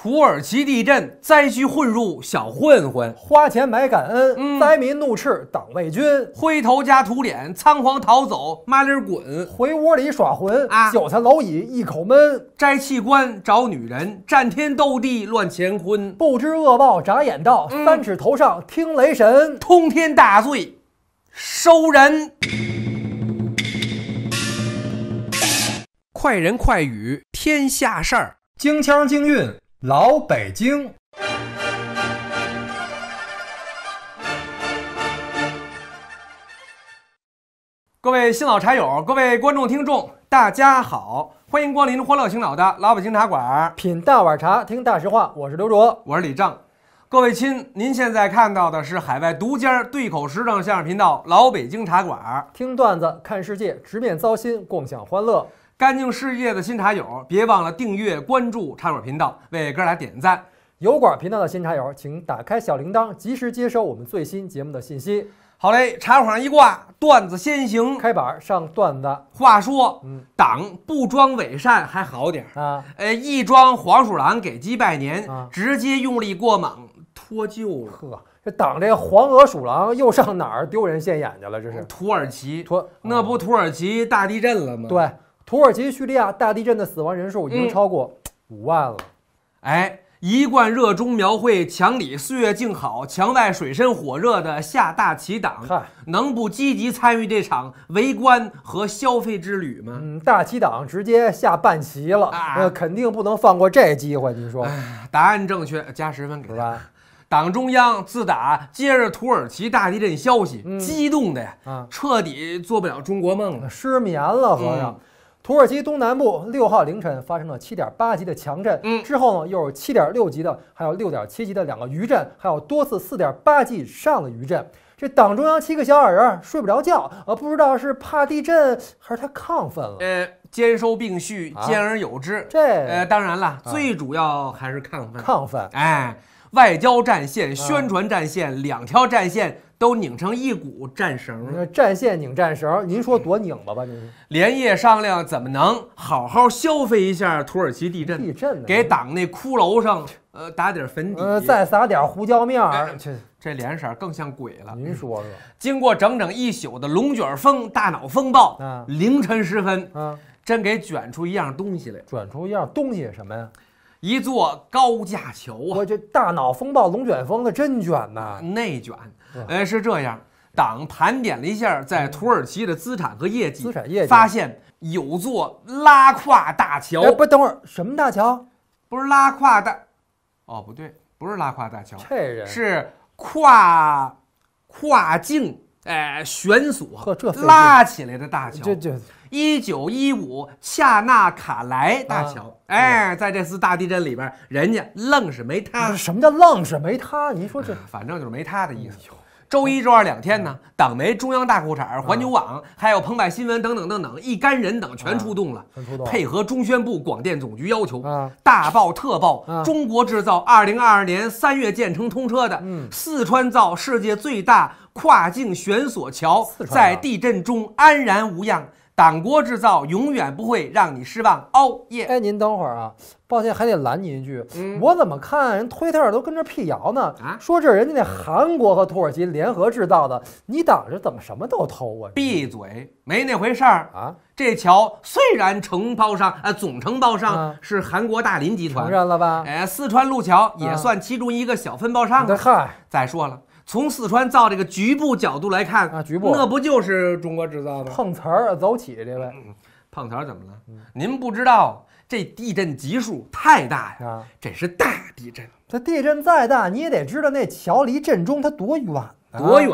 土耳其地震，灾区混入小混混，花钱买感恩。灾民怒斥党卫军，灰头加土脸，仓皇逃走，麻利儿滚回窝里耍浑啊，韭菜蝼蚁一口闷，摘器官找女人，战天斗地乱乾坤，不知恶报眨眼到，三尺头上听雷神，通天大罪，收人。快人快语，天下事儿，京腔京韵。老北京，各位新老茶友，各位观众听众，大家好，欢迎光临欢乐青岛的老北京茶馆，品大碗茶，听大实话。我是刘卓，我是李正，各位亲，您现在看到的是海外独家对口时政相声频道《老北京茶馆》，听段子，看世界，直面糟心，共享欢乐。干净世界的新茶友，别忘了订阅关注茶馆频道，为哥俩点赞。油管频道的新茶友，请打开小铃铛，及时接收我们最新节目的信息。好嘞，茶馆上一挂，段子先行，开板上段子。话说，党不装伪善还好点啊，呃，一装黄鼠狼给鸡拜年，直接用力过猛脱臼了。呵，这党这黄额鼠狼又上哪儿丢人现眼去了？这是土耳其脱，那不土耳其大地震了吗？对。土耳其叙利亚大地震的死亡人数已经超过五万了。哎，一贯热衷描绘“墙里岁月静好，墙外水深火热”的下大棋党，能不积极参与这场围观和消费之旅吗？嗯，大棋党直接下半棋了啊！肯定不能放过这机会。您说，答案正确，加十分给吧。党中央自打接着土耳其大地震消息，激动的呀，彻底做不了中国梦了，失眠了好像。土耳其东南部六号凌晨发生了七点八级的强震，嗯，之后呢又有七点六级的，还有六点七级的两个余震，还有多次四点八级以上的余震。这党中央七个小矮人睡不着觉呃，不知道是怕地震还是太亢奋了。呃，兼收并蓄，兼而有之。这呃，当然了，最主要还是亢奋。亢奋，哎，外交战线、宣传战线两条战线。都拧成一股战绳，战线拧战绳，您说多拧吧吧，您连夜商量怎么能好好消费一下土耳其地震地震，给党那骷髅上，呃，打点粉底，再撒点胡椒面，这脸色更像鬼了。您说说，经过整整一宿的龙卷风、大脑风暴，凌晨时分，啊，真给卷出一样东西来，卷出一样东西什么呀？一座高架桥啊！我这大脑风暴龙卷风，的真卷呐！内卷，呃，是这样，党盘点了一下在土耳其的资产和业绩，资产业绩发现有座拉胯大桥。不，等会儿什么大桥？不是拉胯大，哦，不对，不是拉胯大桥，这人是跨跨境。哎，悬索拉起来的大桥，这这，一九一五恰纳卡莱大桥，哎，在这次大地震里边，人家愣是没塌。什么叫愣是没塌？你说这，反正就是没塌的意思。周一周二两天呢，党媒中央大裤衩、环球网，还有澎湃新闻等等等等，一干人等全出动了，配合中宣部、广电总局要求，大报特报，中国制造，二零二二年三月建成通车的四川造世界最大跨境悬索桥，在地震中安然无恙。党国制造永远不会让你失望。哦耶！哎，您等会儿啊，抱歉，还得拦您一句。我怎么看人推特都跟这辟谣呢？啊，说这是人家那韩国和土耳其联合制造的。你党着怎么什么都偷啊？闭嘴，没那回事儿啊。这桥虽然承包商啊，总承包商是韩国大林集团，承认了吧。哎，四川路桥也算其中一个小分包商。嗨，再说了。从四川造这个局部角度来看啊，局部那不就是中国制造吗？碰瓷儿走起，这位，碰瓷儿怎么了？您不知道这地震级数太大呀，这是大地震。这地震再大，你也得知道那桥离震中它多远多远？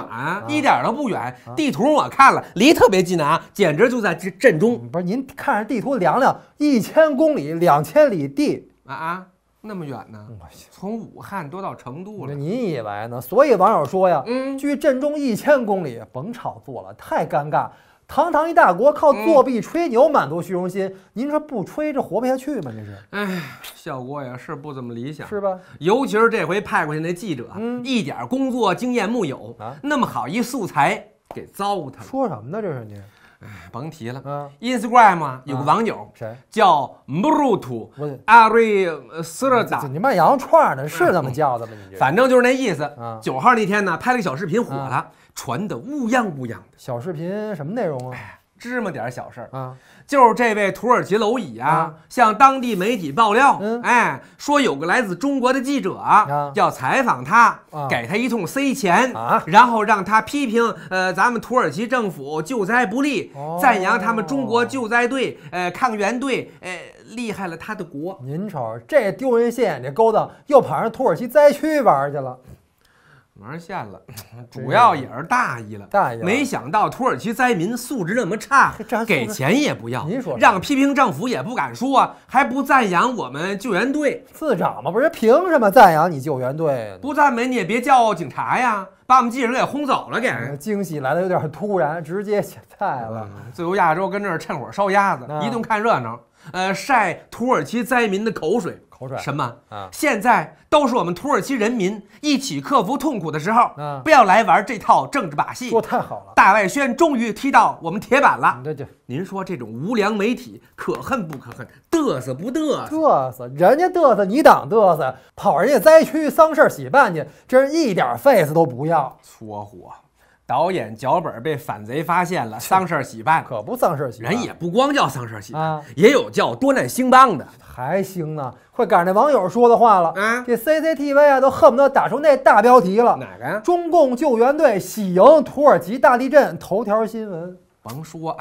一点都不远。地图我看了，离特别近啊，简直就在震震中。不是您看着地图量量，一千公里两千里地啊啊。那么远呢？从武汉多到成都了，您以为呢？所以网友说呀，嗯，距震中一千公里，甭炒作了，太尴尬。堂堂一大国，靠作弊吹牛满足虚荣心，您说不吹这活不下去吗？这是，唉，效果也是不怎么理想，是吧？尤其是这回派过去那记者，嗯，一点工作经验木有啊，那么好一素材给糟蹋了。说什么呢？这是您。哎，甭提了。嗯，Instagram 有个网友，谁叫布鲁图阿瑞 r 达？你卖羊肉串的是这么叫的吧？你反正就是那意思。九号那天呢，拍了个小视频火了，传的乌央乌央的。小视频什么内容啊？芝麻点儿小事儿啊，就是这位土耳其蝼蚁啊，向当地媒体爆料，哎，说有个来自中国的记者啊，要采访他，给他一通塞钱啊，然后让他批评呃咱们土耳其政府救灾不力，赞扬他们中国救灾队、呃抗援队，呃厉害了他的国。您瞅这丢人现眼的勾当，又跑上土耳其灾区玩去了。玩现线了，主要也是大意了，大意。没想到土耳其灾民素质那么差，给钱也不要，您说，让批评政府也不敢说，还不赞扬我们救援队，次长嘛不是？凭什么赞扬你救援队？不赞美你也别叫警察呀，把我们记者给轰走了，给。惊喜来的有点突然，直接下菜了。自由亚洲跟这儿趁火烧鸭子，一顿看热闹，呃，晒土耳其灾民的口水。什么？啊！现在都是我们土耳其人民一起克服痛苦的时候，不要来玩这套政治把戏。说太好了！大外宣终于踢到我们铁板了。对对，您说这种无良媒体可恨不可恨？嘚瑟不嘚瑟？嘚瑟！人家嘚瑟，你党嘚瑟？跑人家灾区丧事洗办去，真是一点 face 都不要。搓火。导演脚本被反贼发现了，丧儿喜办，可不丧事喜办。人也不光叫丧尸喜啊，也有叫多难兴邦的，还行呢。快赶上那网友说的话了啊！这 CCTV 啊，都恨不得打出那大标题了，哪个呀？中共救援队喜迎土耳其大地震头条新闻，甭说。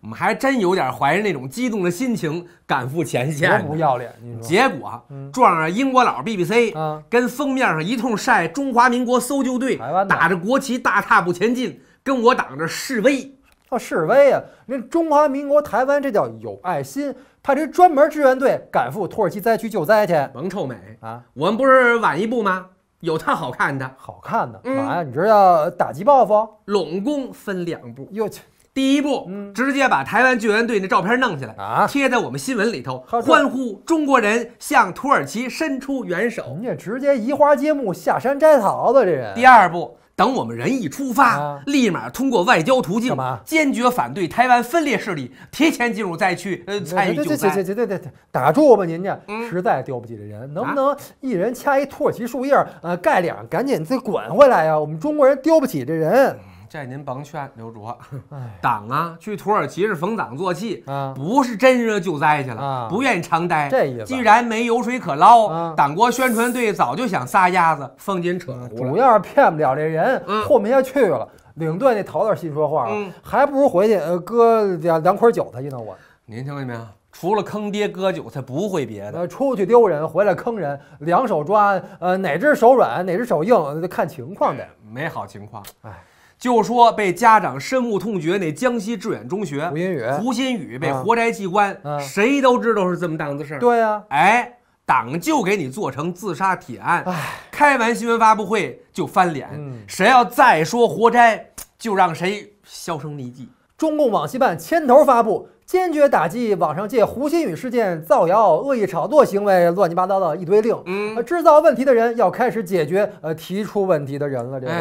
我们还真有点怀着那种激动的心情赶赴前线，多不要脸！结果撞上英国佬 BBC，跟封面上一通晒中华民国搜救队，台湾打着国旗大踏步前进，跟我党这示威。哦，示威啊！那中华民国台湾这叫有爱心，派这专门支援队赶赴土耳其灾区救灾去，甭臭美啊！我们不是晚一步吗？有他好看的，好看的，啥呀？你这叫打击报复？拢共分两步，哟去。第一步，直接把台湾救援队那照片弄下来啊，贴在我们新闻里头，欢呼中国人向土耳其伸出援手。您家直接移花接木，下山摘桃子这人。第二步，等我们人一出发，立马通过外交途径，坚决反对台湾分裂势力提前进入灾区，呃，参与救灾。对对对，打住吧，您家实在丢不起这人，能不能一人掐一土耳其树叶呃，盖脸赶紧再滚回来呀？我们中国人丢不起这人。这您甭劝刘卓，党啊，去土耳其是逢党做气不是真热救灾去了，不愿意长待。这意思，既然没油水可捞，党国宣传队早就想撒丫子，放紧扯。主要是骗不了这人，混不下去了。领队那头子心说话，了，还不如回去呃割两两捆韭菜去呢我。您听见没有？除了坑爹割韭菜，不会别的。出去丢人，回来坑人，两手抓，呃哪只手软哪只手硬，看情况呗。没好情况，哎。就说被家长深恶痛绝那江西致远中学胡新宇胡新宇被活摘器官，谁都知道是这么档子事儿。对啊，哎，党就给你做成自杀铁案。开完新闻发布会就翻脸，谁要再说活摘，就让谁销声匿迹。中共网信办牵头发布，坚决打击网上借胡新宇事件造谣、恶意炒作行为，乱七八糟的一堆令。嗯，制造问题的人要开始解决，呃，提出问题的人了。这个，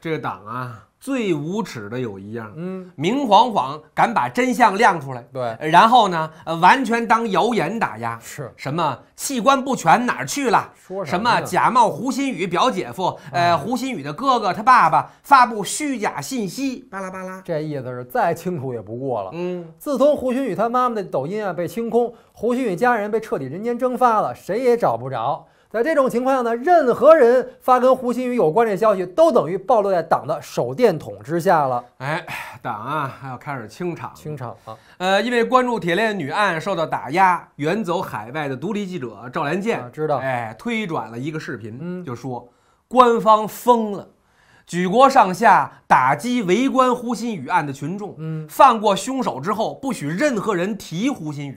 这个党啊。最无耻的有一样，嗯，明晃晃敢把真相亮出来，对，然后呢，完全当谣言打压，是什么器官不全哪儿去了？说什么假冒胡鑫宇表姐夫，呃，胡鑫宇的哥哥他爸爸发布虚假信息，巴拉巴拉，这意思是再清楚也不过了。嗯，自从胡鑫宇他妈妈的抖音啊被清空，胡鑫宇家人被彻底人间蒸发了，谁也找不着。在这种情况下呢，任何人发跟胡鑫宇有关的消息，都等于暴露在党的手电筒之下了。哎，党啊，要开始清场，清场啊。呃，因为关注铁链女案受到打压，远走海外的独立记者赵兰剑知道，哎，推转了一个视频，就说官方疯了，举国上下打击围观胡鑫宇案的群众，嗯，放过凶手之后，不许任何人提胡鑫宇，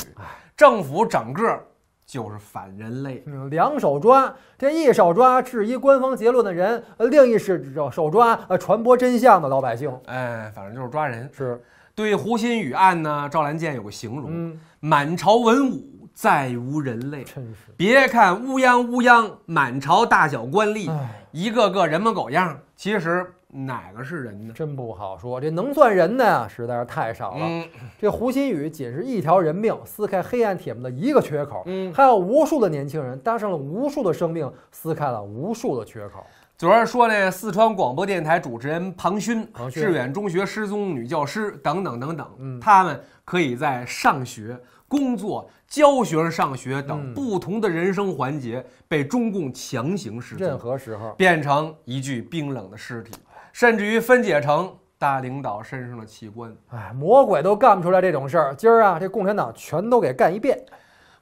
政府整个。就是反人类，两手抓，这一手抓质疑官方结论的人，另一手抓呃传播真相的老百姓，哎，反正就是抓人。是对胡鑫宇案呢，赵兰剑有个形容，满朝文武再无人类。真是，别看乌央乌央满朝大小官吏，一个个人模狗样，其实。哪个是人呢？真不好说。这能算人的呀，实在是太少了。嗯，这胡鑫宇仅是一条人命，撕开黑暗铁门的一个缺口。嗯，还有无数的年轻人搭上了无数的生命，撕开了无数的缺口。昨儿说那四川广播电台主持人庞勋、致远中学失踪女教师等等等等，他们可以在上学、工作、教学生上学等不同的人生环节被中共强行失踪，任何时候变成一具冰冷的尸体。甚至于分解成大领导身上的器官，哎，魔鬼都干不出来这种事儿。今儿啊，这共产党全都给干一遍。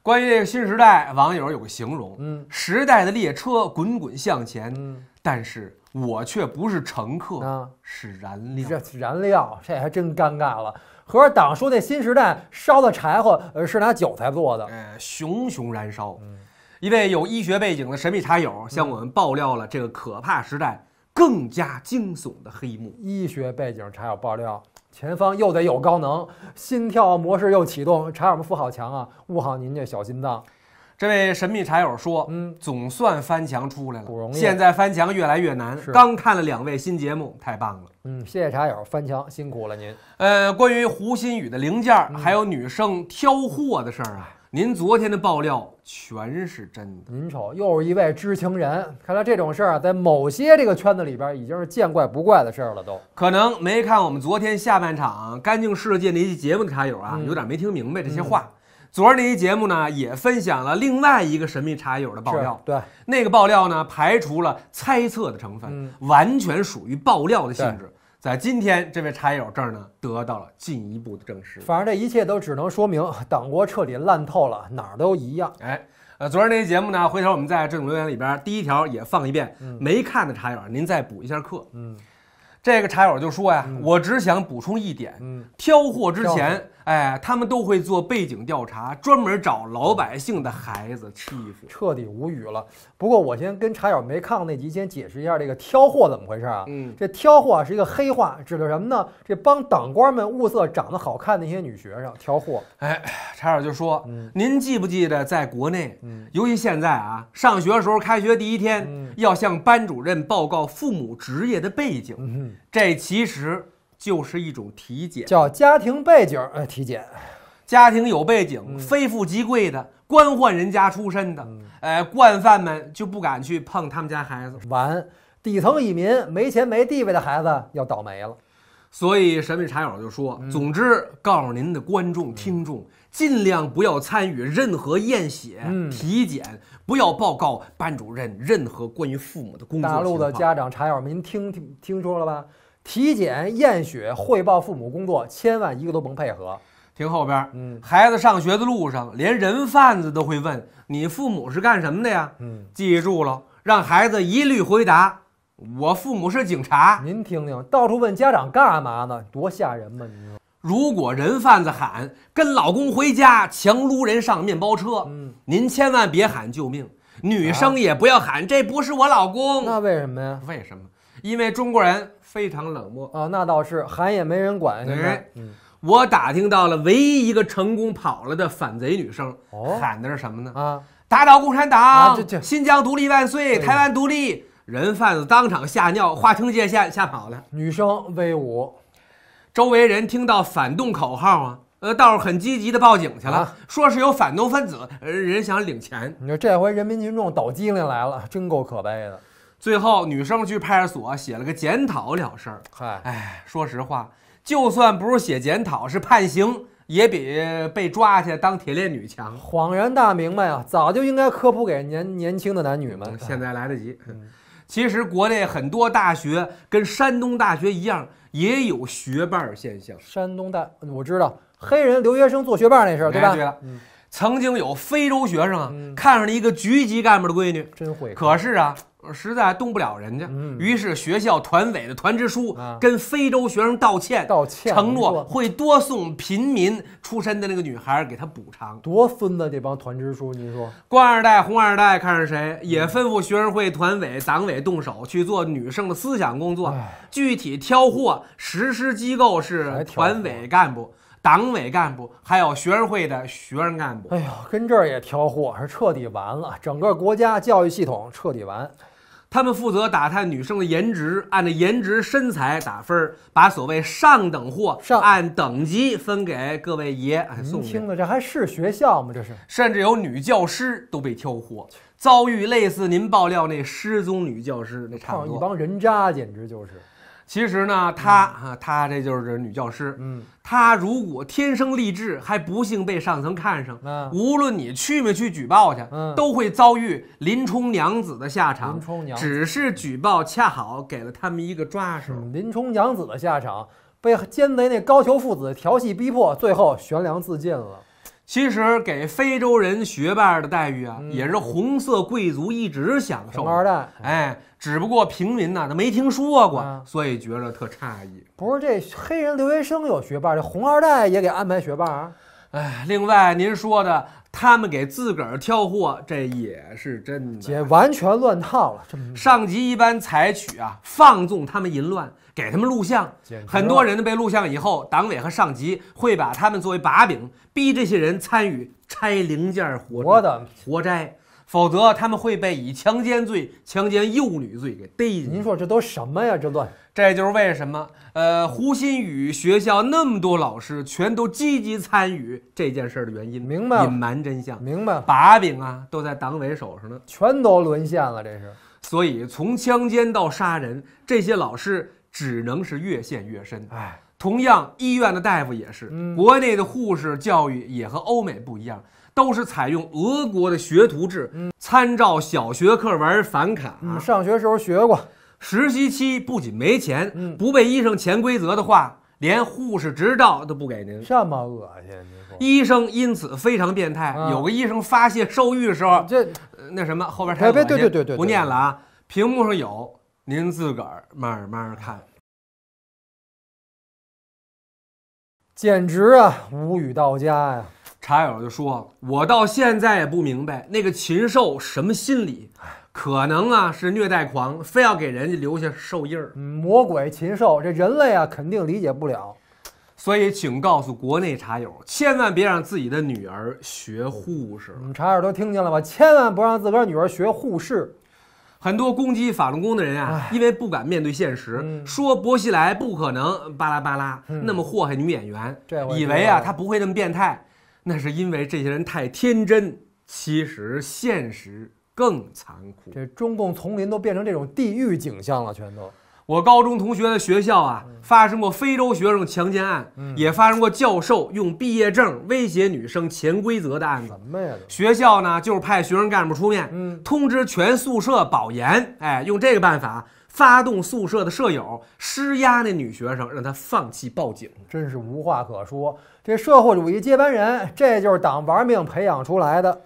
关于这个新时代，网友有个形容，嗯，时代的列车滚滚向前，嗯，但是我却不是乘客，是燃料。这燃料，这还真尴尬了。合着党说那新时代烧的柴火，呃，是拿韭菜做的，哎，熊熊燃烧。一位有医学背景的神秘茶友向我们爆料了这个可怕时代。更加惊悚的黑幕，医学背景茶友爆料，前方又得有高能，心跳模式又启动，茶友们扶好墙啊，护好您这小心脏。这位神秘茶友说，嗯，总算翻墙出来了，不容易。现在翻墙越来越难，刚看了两位新节目，太棒了，嗯，谢谢茶友翻墙，辛苦了您。呃，关于胡心宇的零件，还有女生挑货的事儿啊。您昨天的爆料全是真的，您瞅，又是一位知情人。看来这种事儿啊，在某些这个圈子里边已经是见怪不怪的事儿了，都可能没看我们昨天下半场《干净世界》那期节目的茶友啊，有点没听明白这些话。昨儿那期节目呢，也分享了另外一个神秘茶友的爆料，对，那个爆料呢，排除了猜测的成分，完全属于爆料的性质。在今天，这位茶友这儿呢，得到了进一步的证实。反正这一切都只能说明，党国彻底烂透了，哪儿都一样。哎，呃，昨天那期节目呢，回头我们在这种留言里边，第一条也放一遍，没看的茶友，您再补一下课。嗯。这个茶友就说呀，我只想补充一点，挑货之前，哎，他们都会做背景调查，专门找老百姓的孩子欺负，彻底无语了。不过我先跟茶友没看那集，先解释一下这个挑货怎么回事啊？嗯，这挑货是一个黑话，指的什么呢？这帮党官们物色长得好看的一些女学生挑货。哎，茶友就说，您记不记得在国内，嗯，尤其现在啊，上学的时候，开学第一天要向班主任报告父母职业的背景。这其实就是一种体检，叫家庭背景呃体检。家庭有背景，非富即贵的官宦人家出身的，哎，惯犯们就不敢去碰他们家孩子完，底层以民，没钱没地位的孩子要倒霉了。所以神秘茶友就说：“总之，告诉您的观众、听众，尽量不要参与任何验血、体检，不要报告班主任任何关于父母的工作大陆的家长茶友，您听听听说了吧？体检、验血、汇报父母工作，千万一个都甭配合。听后边，嗯，孩子上学的路上，连人贩子都会问你父母是干什么的呀？嗯，记住了，让孩子一律回答。”我父母是警察，您听听，到处问家长干嘛呢？多吓人嘛！您说，如果人贩子喊跟老公回家，强撸人上面包车，嗯，您千万别喊救命，女生也不要喊，这不是我老公。那为什么呀？为什么？因为中国人非常冷漠啊！那倒是，喊也没人管。对，嗯，我打听到了唯一一个成功跑了的反贼女生，喊的是什么呢？啊，打倒共产党，新疆独立万岁，台湾独立。人贩子当场吓尿，划清界限，吓跑了。女生威武，周围人听到反动口号啊，呃，倒是很积极的报警去了，说是有反动分子，人想领钱。你说这回人民群众抖机灵来了，真够可悲的。最后女生去派出所写了个检讨了事儿。嗨，哎，说实话，就算不是写检讨，是判刑，也比被抓去当铁链女强。恍然大明白啊，早就应该科普给年年轻的男女们。现在来得及。其实国内很多大学跟山东大学一样，也有学伴现象。山东大我知道，黑人留学生做学伴那事儿，对吧？曾经有非洲学生啊，看上了一个局级干部的闺女，真会。可是啊，实在动不了人家。于是学校团委的团支书跟非洲学生道歉，道歉，承诺会多送贫民出身的那个女孩给他补偿。多孙子，这帮团支书，您说？官二代、红二代看上谁，也吩咐学生会、团委、党委动手去做女生的思想工作。具体挑货实施机构是团委干部。党委干部，还有学生会的学生干部。哎呦，跟这儿也挑货，是彻底完了。整个国家教育系统彻底完。他们负责打探女生的颜值，按照颜值、身材打分，把所谓上等货按等级分给各位爷，哎，送。年轻这还是学校吗？这是。甚至有女教师都被挑货，遭遇类似您爆料那失踪女教师那差不多。一帮人渣，简直就是。其实呢，她啊，她这就是女教师。嗯，她如果天生丽质，还不幸被上层看上，无论你去没去举报去，都会遭遇林冲娘子的下场。林冲娘子只是举报，恰好给了他们一个抓手。林冲娘子的下场，被奸贼那高俅父子调戏逼迫，最后悬梁自尽了。其实给非洲人学霸的待遇啊，也是红色贵族一直享受。红二代，哎，只不过平民呢，他没听说过，所以觉着特诧异。不是这黑人留学生有学霸，这红二代也给安排学霸啊？哎，另外您说的他们给自个儿挑货，这也是真的。姐，完全乱套了。这么上级一般采取啊放纵他们淫乱。给他们录像，很多人呢被录像以后，党委和上级会把他们作为把柄，逼这些人参与拆零件活的活摘，否则他们会被以强奸罪、强奸幼女罪给逮进去。您说这都什么呀？这乱！这就是为什么，呃，胡新宇学校那么多老师全都积极参与这件事儿的原因。明白？隐瞒真相，明白？把柄啊，都在党委手上呢，全都沦陷了，这是。所以从强奸到杀人，这些老师。只能是越陷越深，哎，同样医院的大夫也是，国内的护士教育也和欧美不一样，都是采用俄国的学徒制，参照小学课文儿繁卡，上学时候学过。实习期不仅没钱，不被医生潜规则的话，连护士执照都不给您。这么恶心，医生因此非常变态。有个医生发泄受欲的时候，这那什么后边太恶心，别别对对对对，不念了啊，屏幕上有。您自个儿慢慢看，简直啊无语到家呀！茶友就说：“我到现在也不明白那个禽兽什么心理，可能啊是虐待狂，非要给人家留下兽印儿。魔鬼禽兽，这人类啊肯定理解不了。”所以，请告诉国内茶友，千万别让自己的女儿学护士。们茶友都听见了吧？千万不让自个儿女儿学护士。很多攻击法轮功的人啊，因为不敢面对现实，说薄熙来不可能巴拉巴拉那么祸害女演员，以为啊他不会那么变态，那是因为这些人太天真，其实现实更残酷。这中共丛林都变成这种地狱景象了，全都。我高中同学的学校啊，发生过非洲学生强奸案，也发生过教授用毕业证威胁女生潜规则的案子。学校呢，就是派学生干部出面，通知全宿舍保研，哎，用这个办法发动宿舍的舍友施压那女学生，让她放弃报警，真是无话可说。这社会主义接班人，这就是党玩命培养出来的。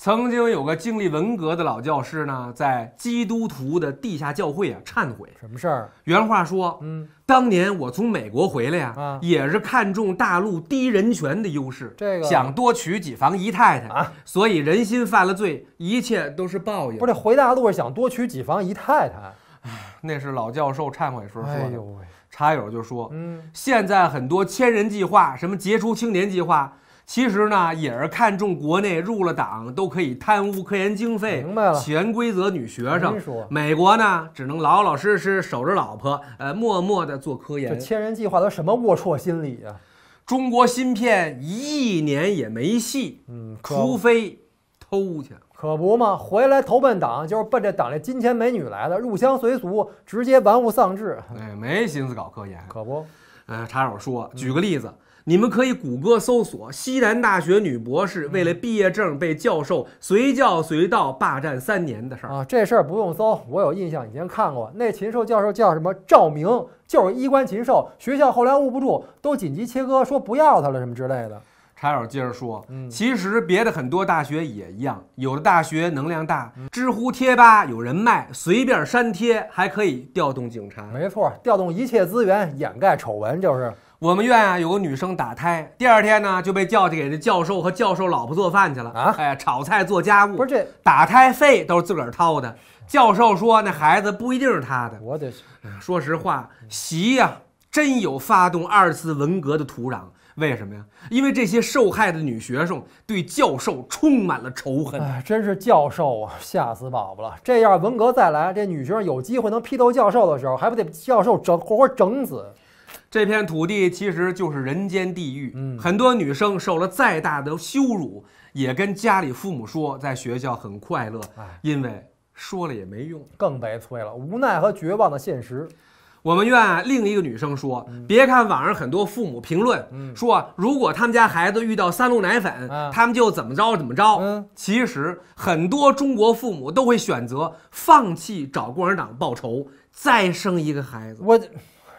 曾经有个经历文革的老教师呢，在基督徒的地下教会啊忏悔什么事儿？原话说，嗯，当年我从美国回来呀，也是看中大陆低人权的优势，这个想多娶几房姨太太啊，所以人心犯了罪，一切都是报应。不是回大陆是想多娶几房姨太太？唉，那是老教授忏悔时候说的。茶友就说，嗯，现在很多千人计划，什么杰出青年计划。其实呢，也是看重国内入了党都可以贪污科研经费，明白了，潜规则女学生。美国呢，只能老老实实守着老婆，呃，默默的做科研。这千人计划都什么龌龊心理啊！中国芯片一亿年也没戏，嗯，除非偷去，可不嘛。回来投奔党就是奔着党这金钱美女来的，入乡随俗，直接玩物丧志，哎，没心思搞科研，可不。嗯，插手说，举个例子。你们可以谷歌搜索西南大学女博士为了毕业证被教授随叫随到霸占三年的事儿啊！这事儿不用搜，我有印象，以前看过。那禽兽教授叫什么？赵明，就是衣冠禽兽。学校后来捂不住，都紧急切割，说不要他了，什么之类的。茶友接着说：“其实别的很多大学也一样，有的大学能量大，知乎、贴吧有人脉，随便删贴，还可以调动警察。没错，调动一切资源掩盖丑闻，就是。”我们院啊有个女生打胎，第二天呢就被叫去给这教授和教授老婆做饭去了啊！哎呀，炒菜做家务，不是这打胎费都是自个儿掏的。教授说那孩子不一定是他的，我得……说实话，习呀真有发动二次文革的土壤，为什么呀？因为这些受害的女学生对教授充满了仇恨。哎，真是教授啊，吓死宝宝了！这样文革再来，这女学生有机会能批斗教授的时候，还不得教授整活活整死？这片土地其实就是人间地狱。嗯，很多女生受了再大的羞辱，也跟家里父母说在学校很快乐，因为说了也没用。更悲催了，无奈和绝望的现实。我们院另一个女生说：“别看网上很多父母评论说，如果他们家孩子遇到三鹿奶粉，他们就怎么着怎么着。其实很多中国父母都会选择放弃，找共产党报仇，再生一个孩子。”我。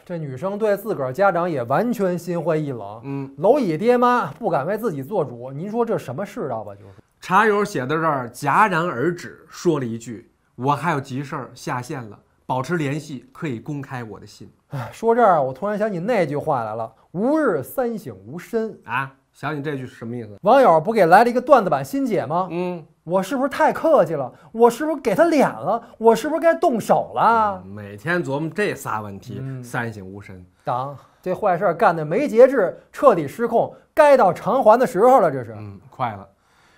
这女生对自个儿家长也完全心灰意冷，嗯，蝼蚁爹妈不敢为自己做主，您说这什么世道吧？就是茶友写到这儿戛然而止，说了一句：“我还有急事儿，下线了，保持联系，可以公开我的信。”说这儿，我突然想起那句话来了，“吾日三省吾身”啊，想起这句什么意思？网友不给来了一个段子版新解吗？嗯。我是不是太客气了？我是不是给他脸了？我是不是该动手了？每天琢磨这仨问题，三省吾身。当这坏事儿干的没节制，彻底失控，该到偿还的时候了。这是，嗯，快了。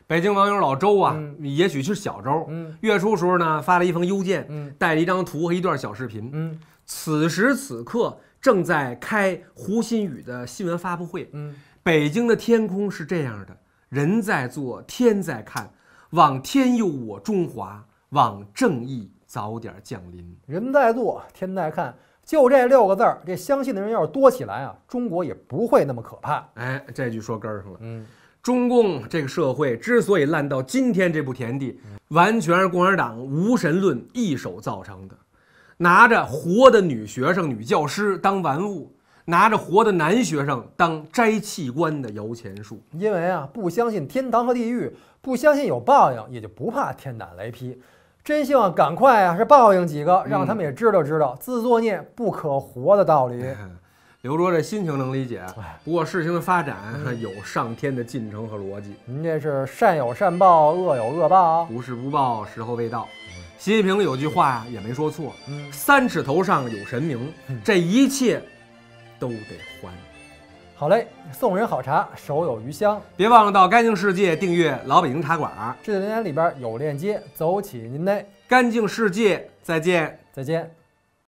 北京网友老周啊，也许是小周，嗯，月初时候呢发了一封邮件，嗯，带了一张图和一段小视频，嗯，此时此刻正在开胡鑫宇的新闻发布会，嗯，北京的天空是这样的，人在做，天在看。望天佑我中华，望正义早点降临。人在做，天在看，就这六个字儿。这相信的人要是多起来啊，中国也不会那么可怕。哎，这句说根儿上了。嗯，中共这个社会之所以烂到今天这步田地，完全是共产党无神论一手造成的，拿着活的女学生、女教师当玩物。拿着活的男学生当摘器官的摇钱树，因为啊，不相信天堂和地狱，不相信有报应，也就不怕天打雷劈。真希望赶快啊，是报应几个，让他们也知道知道自作孽不可活的道理。刘卓这心情能理解，不过事情的发展 有上天的进程和逻辑。您这是善有善报，恶有恶报，不是不报，时候未到。习近平有句话呀，也没说错，三尺头上有神明，这一切。都得还，好嘞！送人好茶，手有余香。别忘了到干净世界订阅老北京茶馆，置顶留言里边有链接。走起，您嘞！干净世界，再见，再见。